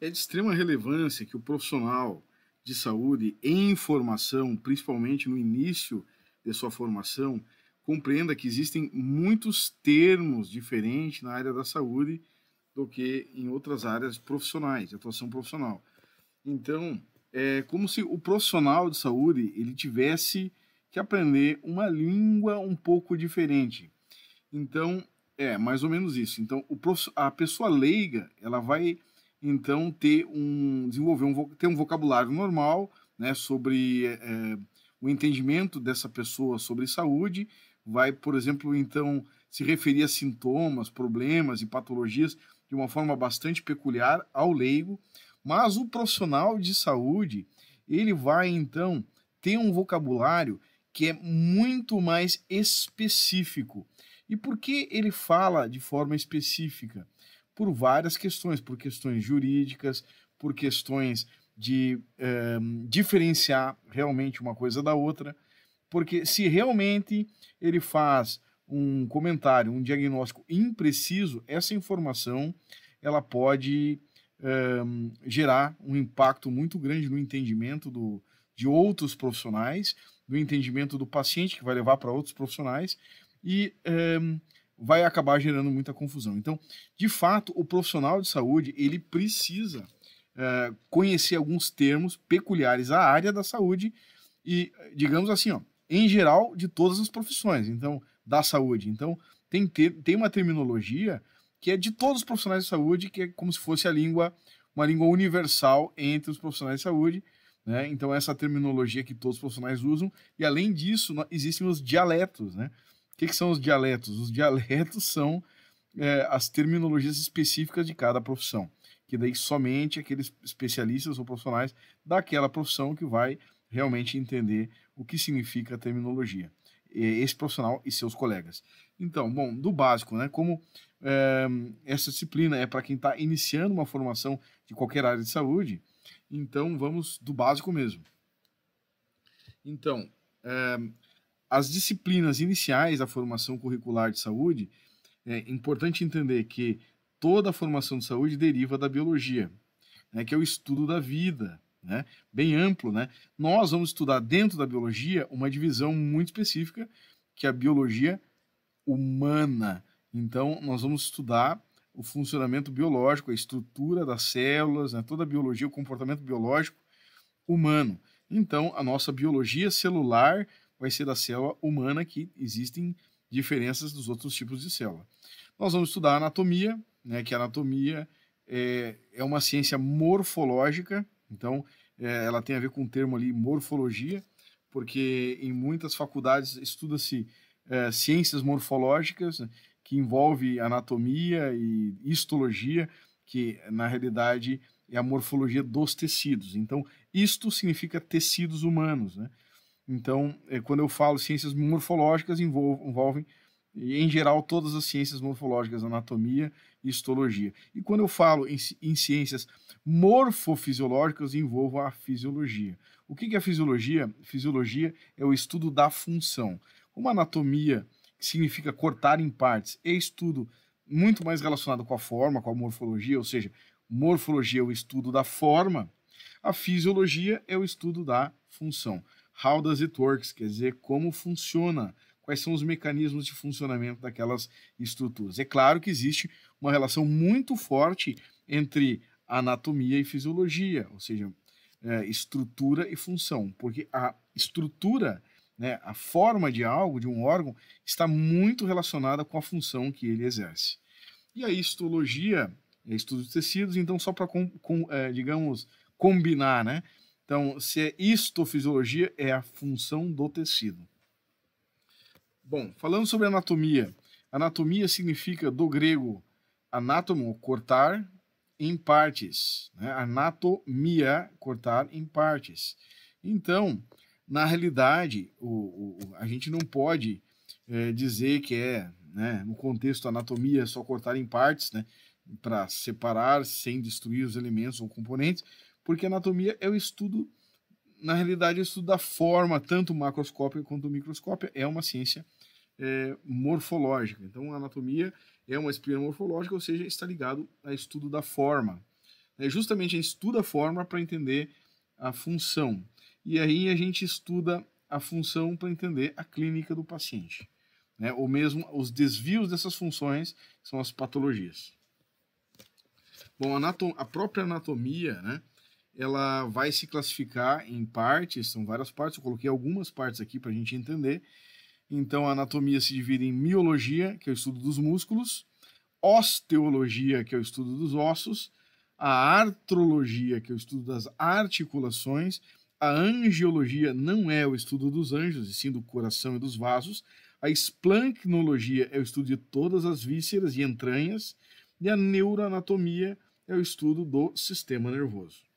É de extrema relevância que o profissional de saúde em formação, principalmente no início de sua formação, compreenda que existem muitos termos diferentes na área da saúde do que em outras áreas profissionais, de atuação profissional. Então, é como se o profissional de saúde ele tivesse que aprender uma língua um pouco diferente. Então, é mais ou menos isso. Então, o prof... a pessoa leiga, ela vai então ter um desenvolver um ter um vocabulário normal, né, sobre é, é, o entendimento dessa pessoa sobre saúde, vai, por exemplo, então se referir a sintomas, problemas e patologias de uma forma bastante peculiar ao leigo, mas o profissional de saúde, ele vai então ter um vocabulário que é muito mais específico. E por que ele fala de forma específica? por várias questões, por questões jurídicas, por questões de eh, diferenciar realmente uma coisa da outra, porque se realmente ele faz um comentário, um diagnóstico impreciso, essa informação ela pode eh, gerar um impacto muito grande no entendimento do, de outros profissionais, no entendimento do paciente que vai levar para outros profissionais e eh, vai acabar gerando muita confusão. Então, de fato, o profissional de saúde ele precisa é, conhecer alguns termos peculiares à área da saúde e, digamos assim, ó, em geral de todas as profissões. Então, da saúde. Então, tem, ter, tem uma terminologia que é de todos os profissionais de saúde, que é como se fosse a língua, uma língua universal entre os profissionais de saúde. Né? Então, essa terminologia que todos os profissionais usam. E, além disso, existem os dialetos, né? que, que são os dialetos? Os dialetos são é, as terminologias específicas de cada profissão, que daí somente aqueles especialistas ou profissionais daquela profissão que vai realmente entender o que significa a terminologia esse profissional e seus colegas. Então, bom, do básico, né? Como é, essa disciplina é para quem está iniciando uma formação de qualquer área de saúde, então vamos do básico mesmo. Então, é, as disciplinas iniciais da formação curricular de saúde, é importante entender que toda a formação de saúde deriva da biologia, né, que é o estudo da vida, né, bem amplo. Né? Nós vamos estudar dentro da biologia uma divisão muito específica, que é a biologia humana. Então, nós vamos estudar o funcionamento biológico, a estrutura das células, né, toda a biologia, o comportamento biológico humano. Então, a nossa biologia celular vai ser da célula humana, que existem diferenças dos outros tipos de célula. Nós vamos estudar anatomia, né, que a anatomia é, é uma ciência morfológica, então é, ela tem a ver com o termo ali morfologia, porque em muitas faculdades estuda-se é, ciências morfológicas, né, que envolve anatomia e histologia, que na realidade é a morfologia dos tecidos. Então, isto significa tecidos humanos, né? Então, é, quando eu falo ciências morfológicas, envolvem, em geral, todas as ciências morfológicas, anatomia e histologia. E quando eu falo em, ciências morfofisiológicas, envolvo a fisiologia. O que, é a fisiologia? Fisiologia é o estudo da função. Como anatomia significa cortar em partes, é estudo muito mais relacionado com a forma, com a morfologia, ou seja, morfologia é o estudo da forma, a fisiologia é o estudo da função how does it works, quer dizer, como funciona, quais são os mecanismos de funcionamento daquelas estruturas. É claro que existe uma relação muito forte entre anatomia e fisiologia, ou seja, é, estrutura e função, porque a estrutura, né, a forma de algo, de um órgão, está muito relacionada com a função que ele exerce. E a histologia, é estudo de tecidos, então só para, com, com, é, digamos, combinar, né? Então, se é histofisiologia, é a função do tecido. Bom, falando sobre anatomia. Anatomia significa, do grego, anátomo, cortar em partes. Né? Anatomia, cortar em partes. Então, na realidade, o, o a gente não pode é, dizer que é, né, no contexto anatomia, só cortar em partes, né, para separar sem destruir os elementos ou componentes, porque anatomia é o estudo, na realidade, é o estudo da forma, tanto macroscópica quanto microscópica, é uma ciência é, morfológica. Então, a anatomia é uma disciplina morfológica, ou seja, está ligado ao estudo da forma. É justamente a gente estuda a forma para entender a função. E aí a gente estuda a função para entender a clínica do paciente. Né? Ou mesmo os desvios dessas funções, que são as patologias. Bom, a, a própria anatomia, né? ela vai se classificar em partes, são várias partes, eu coloquei algumas partes aqui para a gente entender. Então, a anatomia se divide em miologia, que é o estudo dos músculos, osteologia, que é o estudo dos ossos, a artrologia, que é o estudo das articulações, a angiologia não é o estudo dos anjos, e sim do coração e dos vasos, a esplancnologia é o estudo de todas as vísceras e entranhas, e a neuroanatomia é o estudo do sistema nervoso.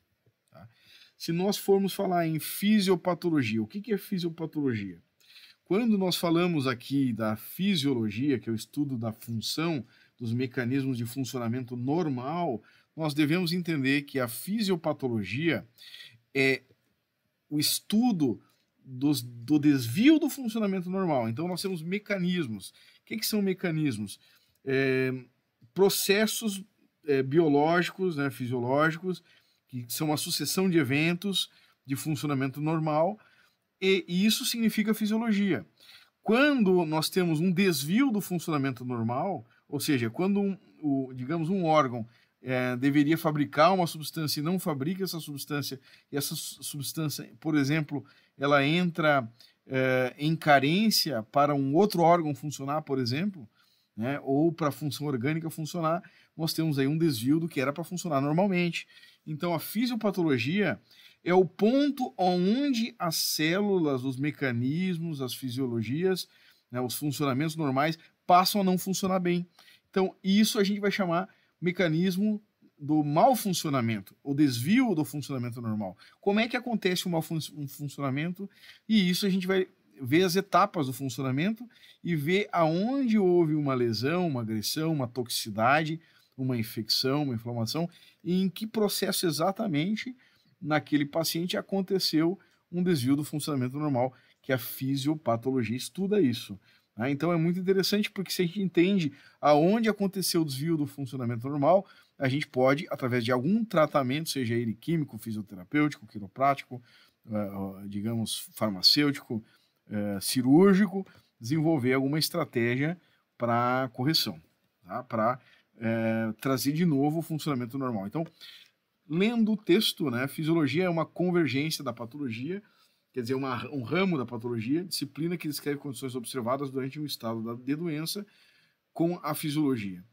Se nós formos falar em fisiopatologia, o que, é fisiopatologia? Quando nós falamos aqui da fisiologia, que é o estudo da função, dos mecanismos de funcionamento normal, nós devemos entender que a fisiopatologia é o estudo dos, do desvio do funcionamento normal. Então, nós temos mecanismos. O que, que são mecanismos? É, processos é, biológicos, né, fisiológicos, que são uma sucessão de eventos de funcionamento normal, e isso significa fisiologia. Quando nós temos um desvio do funcionamento normal, ou seja, quando um, o, digamos um órgão é, deveria fabricar uma substância e não fabrica essa substância, e essa substância, por exemplo, ela entra é, em carência para um outro órgão funcionar, por exemplo, né, ou para a função orgânica funcionar, nós temos aí um desvio do que era para funcionar normalmente. Então, a fisiopatologia é o ponto onde as células, os mecanismos, as fisiologias, né, os funcionamentos normais passam a não funcionar bem. Então, isso a gente vai chamar mecanismo do mau funcionamento, o desvio do funcionamento normal. Como é que acontece o mau fun um funcionamento? E isso a gente vai ver as etapas do funcionamento e ver aonde houve uma lesão, uma agressão, uma toxicidade, uma infecção, uma inflamação, e em que processo exatamente naquele paciente aconteceu um desvio do funcionamento normal, que a fisiopatologia estuda isso. Né? Então é muito interessante porque se a gente entende aonde aconteceu o desvio do funcionamento normal, a gente pode, através de algum tratamento, seja ele químico, fisioterapêutico, quiroprático, eh, digamos, farmacêutico, eh, cirúrgico, desenvolver alguma estratégia para correção, tá? para é, trazer de novo o funcionamento normal. Então, lendo o texto, né, fisiologia é uma convergência da patologia, quer dizer, uma, um ramo da patologia, disciplina que descreve condições observadas durante um estado de doença com a fisiologia.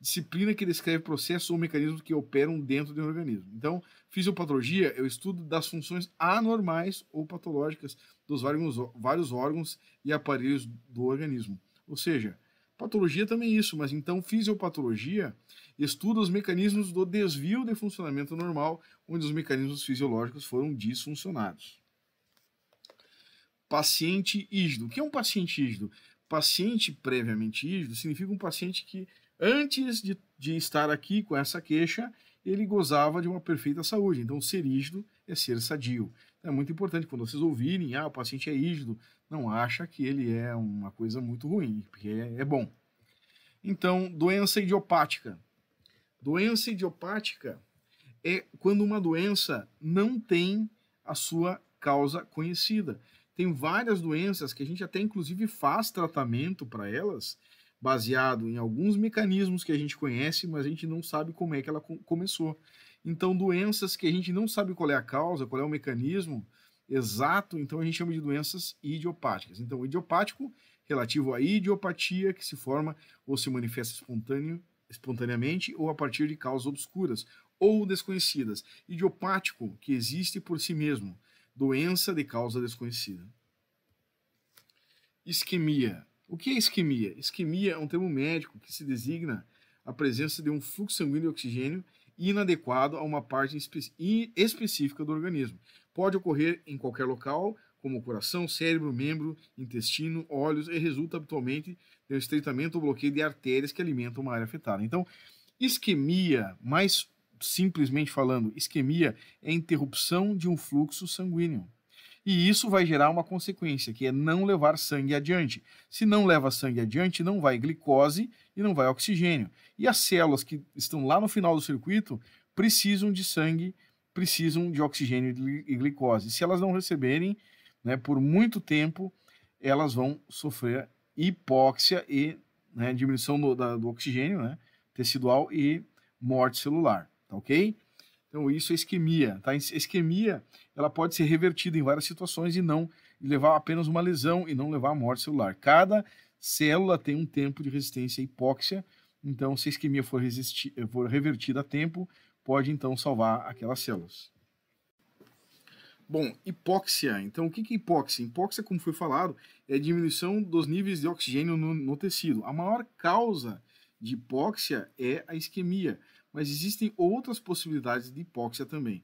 Disciplina que descreve processos ou mecanismos que operam dentro de um organismo. Então, fisiopatologia é o estudo das funções anormais ou patológicas dos vários, vários órgãos e aparelhos do organismo. Ou seja, Patologia é também é isso, mas então fisiopatologia estuda os mecanismos do desvio de funcionamento normal, onde os mecanismos fisiológicos foram disfuncionados. Paciente hígido. O que é um paciente hígido? Paciente previamente hígido significa um paciente que, antes de, de estar aqui com essa queixa, ele gozava de uma perfeita saúde. Então, ser hígido é ser sadio é muito importante quando vocês ouvirem, ah, o paciente é rígido, não acha que ele é uma coisa muito ruim, porque é, é bom. Então, doença idiopática. Doença idiopática é quando uma doença não tem a sua causa conhecida. Tem várias doenças que a gente até inclusive faz tratamento para elas, baseado em alguns mecanismos que a gente conhece, mas a gente não sabe como é que ela começou. Então, doenças que a gente não sabe qual é a causa, qual é o mecanismo exato, então a gente chama de doenças idiopáticas. Então, idiopático relativo à idiopatia que se forma ou se manifesta espontâneo, espontaneamente ou a partir de causas obscuras ou desconhecidas. Idiopático que existe por si mesmo, doença de causa desconhecida. Isquemia. O que é isquemia? Isquemia é um termo médico que se designa a presença de um fluxo sanguíneo de oxigênio inadequado a uma parte específica do organismo. Pode ocorrer em qualquer local, como coração, cérebro, membro, intestino, olhos, e resulta habitualmente de um estreitamento ou bloqueio de artérias que alimentam uma área afetada. Então, isquemia, mais simplesmente falando, isquemia é interrupção de um fluxo sanguíneo. E isso vai gerar uma consequência, que é não levar sangue adiante. Se não leva sangue adiante, não vai glicose e não vai oxigênio. E as células que estão lá no final do circuito precisam de sangue, precisam de oxigênio e glicose. Se elas não receberem, né, por muito tempo, elas vão sofrer hipóxia e né, diminuição do, da, do oxigênio né, tecidual e morte celular, tá ok? Então isso é isquemia, tá? Isquemia, ela pode ser revertida em várias situações e não levar apenas uma lesão e não levar à morte celular. Cada célula tem um tempo de resistência à hipóxia, então se a isquemia for, for revertida a tempo, pode então salvar aquelas células. Bom, hipóxia. Então, o que é hipóxia? Hipóxia, como foi falado, é diminuição dos níveis de oxigênio no, no tecido. A maior causa de hipóxia é a isquemia mas existem outras possibilidades de hipóxia também.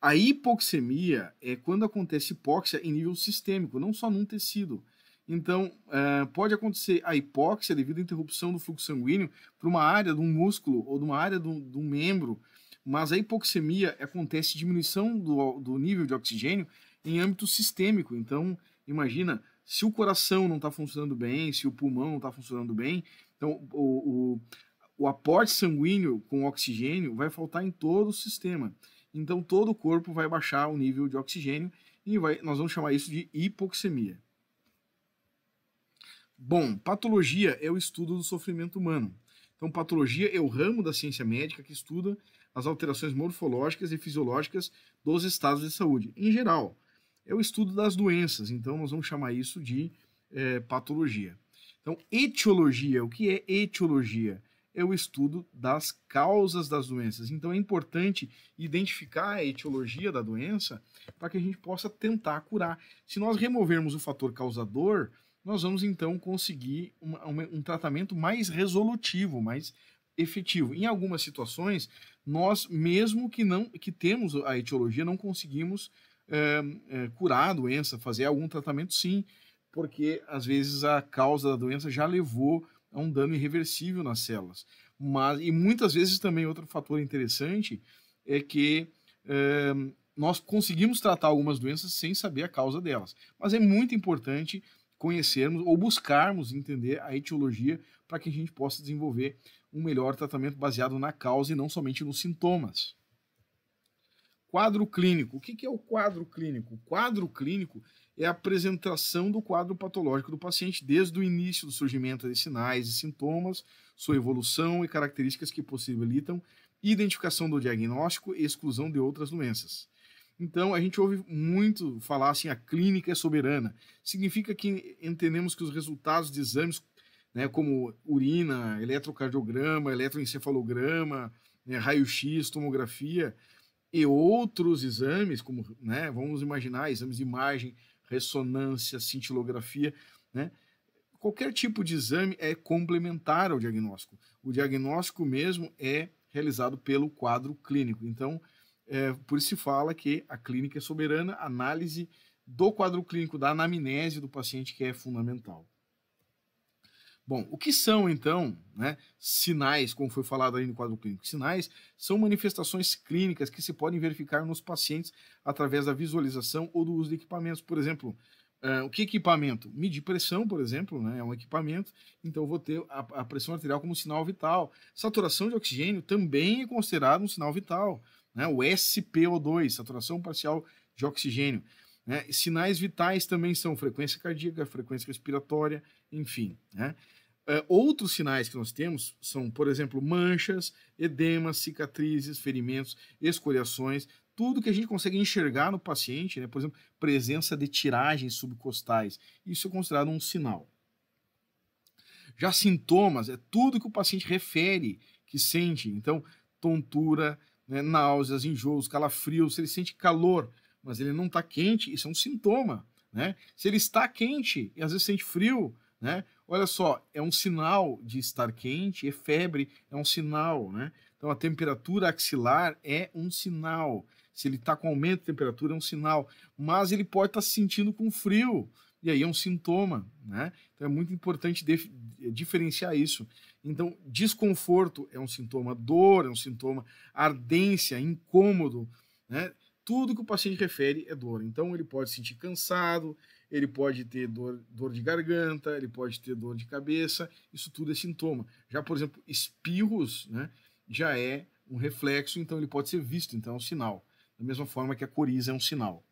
A hipoxemia é quando acontece hipóxia em nível sistêmico, não só num tecido. Então, é, pode acontecer a hipóxia devido à interrupção do fluxo sanguíneo para uma área de um músculo ou de uma área de um, membro, mas a hipoxemia acontece diminuição do, do nível de oxigênio em âmbito sistêmico. Então, imagina, se o coração não está funcionando bem, se o pulmão não está funcionando bem, então o, o, o aporte sanguíneo com oxigênio vai faltar em todo o sistema. Então, todo o corpo vai baixar o nível de oxigênio e vai, nós vamos chamar isso de hipoxemia. Bom, patologia é o estudo do sofrimento humano. Então, patologia é o ramo da ciência médica que estuda as alterações morfológicas e fisiológicas dos estados de saúde. Em geral, é o estudo das doenças, então nós vamos chamar isso de é, patologia. Então, etiologia, o que é etiologia? é o estudo das causas das doenças. Então é importante identificar a etiologia da doença para que a gente possa tentar curar. Se nós removermos o fator causador, nós vamos então conseguir um, um tratamento mais resolutivo, mais efetivo. Em algumas situações, nós mesmo que não que temos a etiologia, não conseguimos é, é, curar a doença, fazer algum tratamento, sim, porque às vezes a causa da doença já levou é um dano irreversível nas células. Mas, e muitas vezes também outro fator interessante é que é, nós conseguimos tratar algumas doenças sem saber a causa delas. Mas é muito importante conhecermos ou buscarmos entender a etiologia para que a gente possa desenvolver um melhor tratamento baseado na causa e não somente nos sintomas. Quadro clínico. O que é o quadro clínico? O quadro clínico é a apresentação do quadro patológico do paciente desde o início do surgimento de sinais e sintomas, sua evolução e características que possibilitam identificação do diagnóstico e exclusão de outras doenças. Então, a gente ouve muito falar assim: a clínica é soberana. Significa que entendemos que os resultados de exames, né, como urina, eletrocardiograma, eletroencefalograma, né, raio-x, tomografia, e outros exames, como né, vamos imaginar exames de imagem, ressonância, cintilografia, né, qualquer tipo de exame é complementar ao diagnóstico. O diagnóstico mesmo é realizado pelo quadro clínico. Então, é, por isso se fala que a clínica é soberana, análise do quadro clínico, da anamnese do paciente que é fundamental. Bom, o que são, então, né, sinais, como foi falado aí no quadro clínico? Sinais são manifestações clínicas que se podem verificar nos pacientes através da visualização ou do uso de equipamentos. Por exemplo, uh, o que é equipamento? Medir pressão, por exemplo, né, é um equipamento, então vou ter a, a pressão arterial como sinal vital. Saturação de oxigênio também é considerado um sinal vital, né, o SPO2, saturação parcial de oxigênio. Né? Sinais vitais também são frequência cardíaca, frequência respiratória, enfim. Né? É, outros sinais que nós temos são, por exemplo, manchas, edemas, cicatrizes, ferimentos, escoriações, tudo que a gente consegue enxergar no paciente, né? por exemplo, presença de tiragens subcostais. Isso é considerado um sinal. Já sintomas é tudo que o paciente refere que sente. Então, tontura, né, náuseas, enjoos, calafrios, se ele sente calor, mas ele não está quente, isso é um sintoma. Né? Se ele está quente e às vezes sente frio, né? Olha só, é um sinal de estar quente, é febre, é um sinal, né? Então a temperatura axilar é um sinal. Se ele está com aumento de temperatura, é um sinal. Mas ele pode estar tá se sentindo com frio, e aí é um sintoma, né? Então é muito importante diferenciar isso. Então, desconforto é um sintoma, dor é um sintoma, ardência, incômodo, né? Tudo que o paciente refere é dor. Então, ele pode se sentir cansado, ele pode ter dor, dor de garganta, ele pode ter dor de cabeça, isso tudo é sintoma. Já, por exemplo, espirros né, já é um reflexo, então ele pode ser visto, então é um sinal. Da mesma forma que a coriza é um sinal.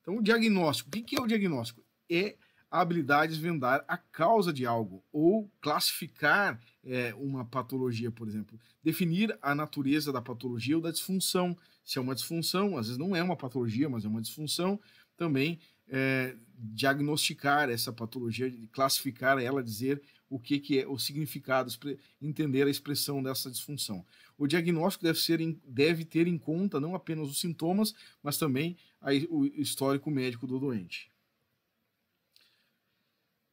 Então, o diagnóstico. O que é o diagnóstico? É a habilidade de desvendar a causa de algo ou classificar é, uma patologia, por exemplo. Definir a natureza da patologia ou da disfunção. Se é uma disfunção, às vezes não é uma patologia, mas é uma disfunção. Também é, diagnosticar essa patologia, classificar ela, dizer o que, que é o significado, entender a expressão dessa disfunção. O diagnóstico deve, ser, deve ter em conta não apenas os sintomas, mas também a, o histórico médico do doente.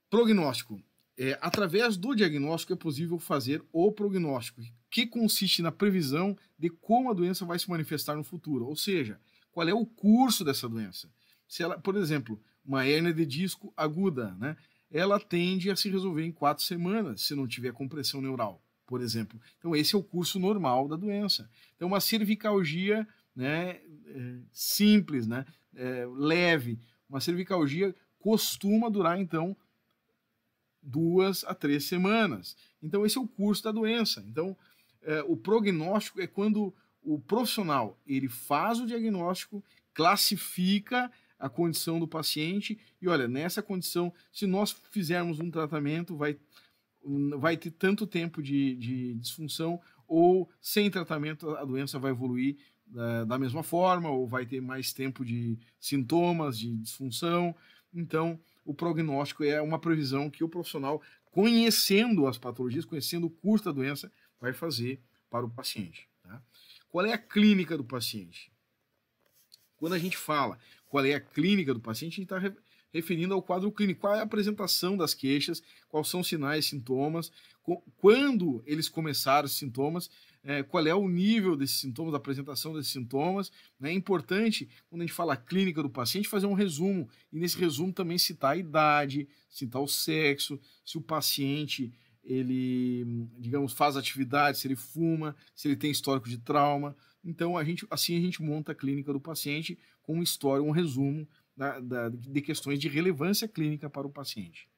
Prognóstico. É, através do diagnóstico é possível fazer o prognóstico, que consiste na previsão de como a doença vai se manifestar no futuro, ou seja, qual é o curso dessa doença se ela, por exemplo, uma hernia de disco aguda, né? Ela tende a se resolver em quatro semanas, se não tiver compressão neural, por exemplo. Então, esse é o curso normal da doença. Então, uma cervicalgia né, é, simples, né, é, leve, uma cervicalgia costuma durar, então, duas a três semanas. Então, esse é o curso da doença. Então, é, o prognóstico é quando o profissional ele faz o diagnóstico, classifica a condição do paciente. E olha, nessa condição, se nós fizermos um tratamento, vai, vai ter tanto tempo de, de disfunção, ou sem tratamento a doença vai evoluir da, é, da mesma forma, ou vai ter mais tempo de sintomas, de disfunção. Então, o prognóstico é uma previsão que o profissional, conhecendo as patologias, conhecendo o curso da doença, vai fazer para o paciente. Tá? Qual é a clínica do paciente? Quando a gente fala qual é a clínica do paciente, a gente está referindo ao quadro clínico, qual é a apresentação das queixas, quais são os sinais, sintomas, quando eles começaram os sintomas, é, qual é o nível desses sintomas, da apresentação desses sintomas. Né? É importante, quando a gente fala clínica do paciente, fazer um resumo. E nesse resumo também citar a idade, citar o sexo, se o paciente ele, digamos, faz atividade, se ele fuma, se ele tem histórico de trauma. Então, a gente, assim a gente monta a clínica do paciente com uma história, um resumo da, né, da, de questões de relevância clínica para o paciente.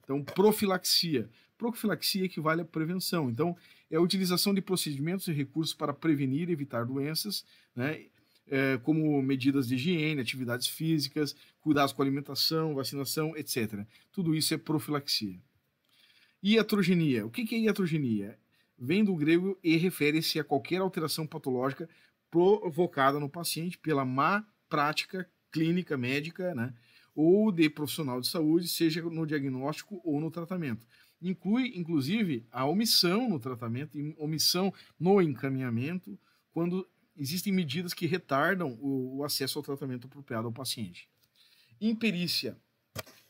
Então, profilaxia. Profilaxia equivale à prevenção. Então, é a utilização de procedimentos e recursos para prevenir e evitar doenças, né? É, como medidas de higiene, atividades físicas, cuidados com alimentação, vacinação, etc. Tudo isso é profilaxia. Iatrogenia. O que é iatrogenia? Vem do grego e refere-se a qualquer alteração patológica provocada no paciente pela má prática clínica médica, né, ou de profissional de saúde, seja no diagnóstico ou no tratamento. Inclui, inclusive, a omissão no tratamento e omissão no encaminhamento, quando existem medidas que retardam o, o acesso ao tratamento apropriado ao paciente. Imperícia.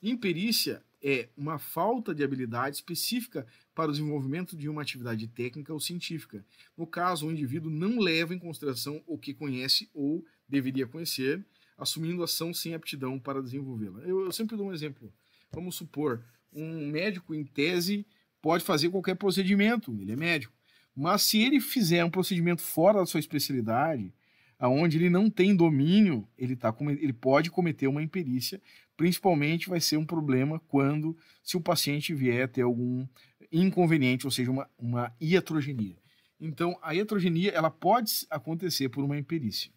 Imperícia é uma falta de habilidade específica para o desenvolvimento de uma atividade técnica ou científica. No caso, o indivíduo não leva em consideração o que conhece ou deveria conhecer, assumindo ação sem aptidão para desenvolvê-la. Eu, eu, sempre dou um exemplo. Vamos supor, um médico em tese pode fazer qualquer procedimento, ele é médico. Mas se ele fizer um procedimento fora da sua especialidade, aonde ele não tem domínio, ele, tá, ele pode cometer uma imperícia. Principalmente vai ser um problema quando, se o paciente vier ter algum inconveniente, ou seja, uma, uma iatrogenia. Então, a iatrogenia ela pode acontecer por uma imperícia.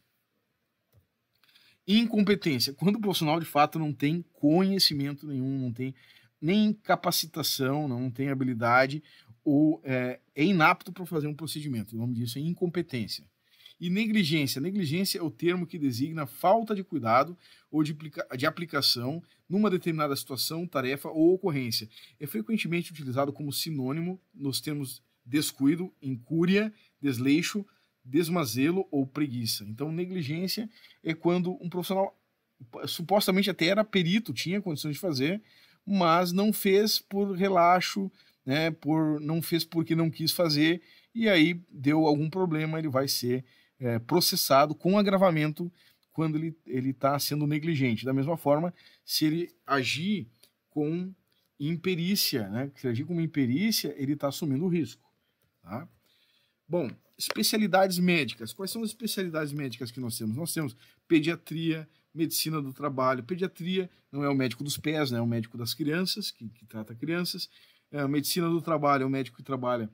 Incompetência. Quando o profissional de fato não tem conhecimento nenhum, não tem nem capacitação, não tem habilidade ou é, é inapto para fazer um procedimento. O nome disso é incompetência. E negligência. Negligência é o termo que designa falta de cuidado ou de, aplica de aplicação numa determinada situação, tarefa ou ocorrência. É frequentemente utilizado como sinônimo nos termos descuido, incúria, desleixo, desmazelo ou preguiça. Então, negligência é quando um profissional supostamente até era perito, tinha condições de fazer, mas não fez por relaxo, né, por não fez porque não quis fazer e aí deu algum problema, ele vai ser é, processado com agravamento quando ele ele está sendo negligente. Da mesma forma, se ele agir com imperícia, né, se agir com imperícia, ele está assumindo o risco, tá? Bom, especialidades médicas. Quais são as especialidades médicas que nós temos? Nós temos pediatria, medicina do trabalho. Pediatria não é o médico dos pés, né? é o médico das crianças, que, que trata crianças. É, medicina do trabalho é o médico que trabalha,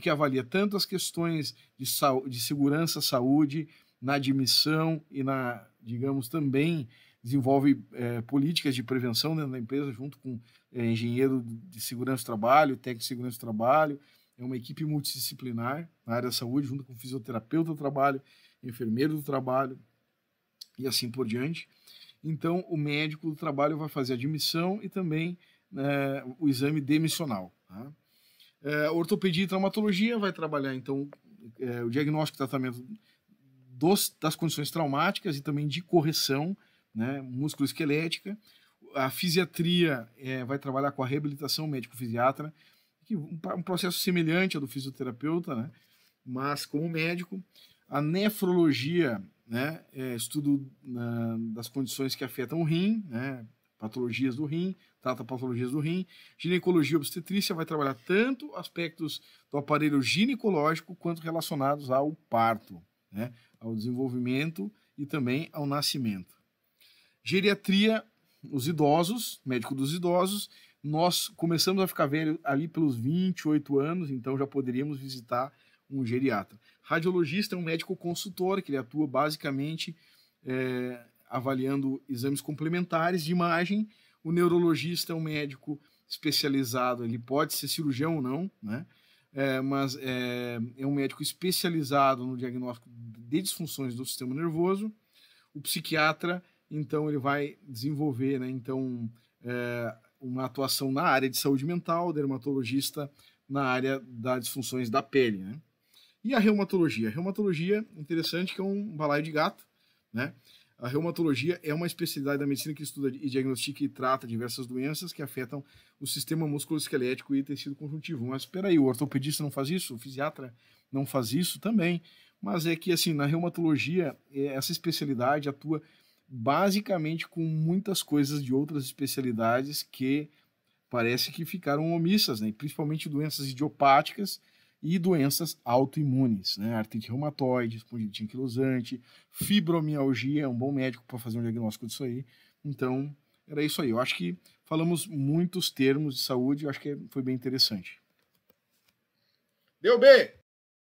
que avalia tanto as questões de, de segurança, saúde, na admissão e na, digamos, também desenvolve é, políticas de prevenção dentro da empresa junto com é, engenheiro de segurança do trabalho, técnico de segurança do trabalho, é uma equipe multidisciplinar na área da saúde, junto com fisioterapeuta do trabalho, enfermeiro do trabalho e assim por diante. Então, o médico do trabalho vai fazer admissão e também né, o exame demissional. Tá? É, ortopedia e traumatologia vai trabalhar, então, é, o diagnóstico e tratamento dos, das condições traumáticas e também de correção né, músculo-esquelética. A fisiatria é, vai trabalhar com a reabilitação médico-fisiatra que um processo semelhante ao do fisioterapeuta, né? mas como médico. A nefrologia, né? É estudo na, né, das condições que afetam o rim, né? patologias do rim, trata patologias do rim. Ginecologia obstetrícia vai trabalhar tanto aspectos do aparelho ginecológico quanto relacionados ao parto, né? ao desenvolvimento e também ao nascimento. Geriatria, os idosos, médico dos idosos, nós começamos a ficar velho ali pelos 28 anos, então já poderíamos visitar um geriatra. Radiologista é um médico consultor que ele atua basicamente é, avaliando exames complementares de imagem. O neurologista é um médico especializado, ele pode ser cirurgião ou não, né? É, mas é, é um médico especializado no diagnóstico de disfunções do sistema nervoso. O psiquiatra, então, ele vai desenvolver, né? Então, é, uma atuação na área de saúde mental, dermatologista na área das disfunções da pele, né? E a reumatologia? A reumatologia, interessante, que é um balaio de gato, né? A reumatologia é uma especialidade da medicina que estuda e diagnostica e trata diversas doenças que afetam o sistema musculoesquelético e tecido conjuntivo. Mas espera aí, o ortopedista não faz isso? O fisiatra não faz isso também? Mas é que, assim, na reumatologia, é, essa especialidade atua basicamente com muitas coisas de outras especialidades que parece que ficaram omissas, né? principalmente doenças idiopáticas e doenças autoimunes, né? artrite reumatoide, espondilite anquilosante, fibromialgia, é um bom médico para fazer um diagnóstico disso aí. Então, era isso aí. Eu acho que falamos muitos termos de saúde, eu acho que foi bem interessante. Deu bem!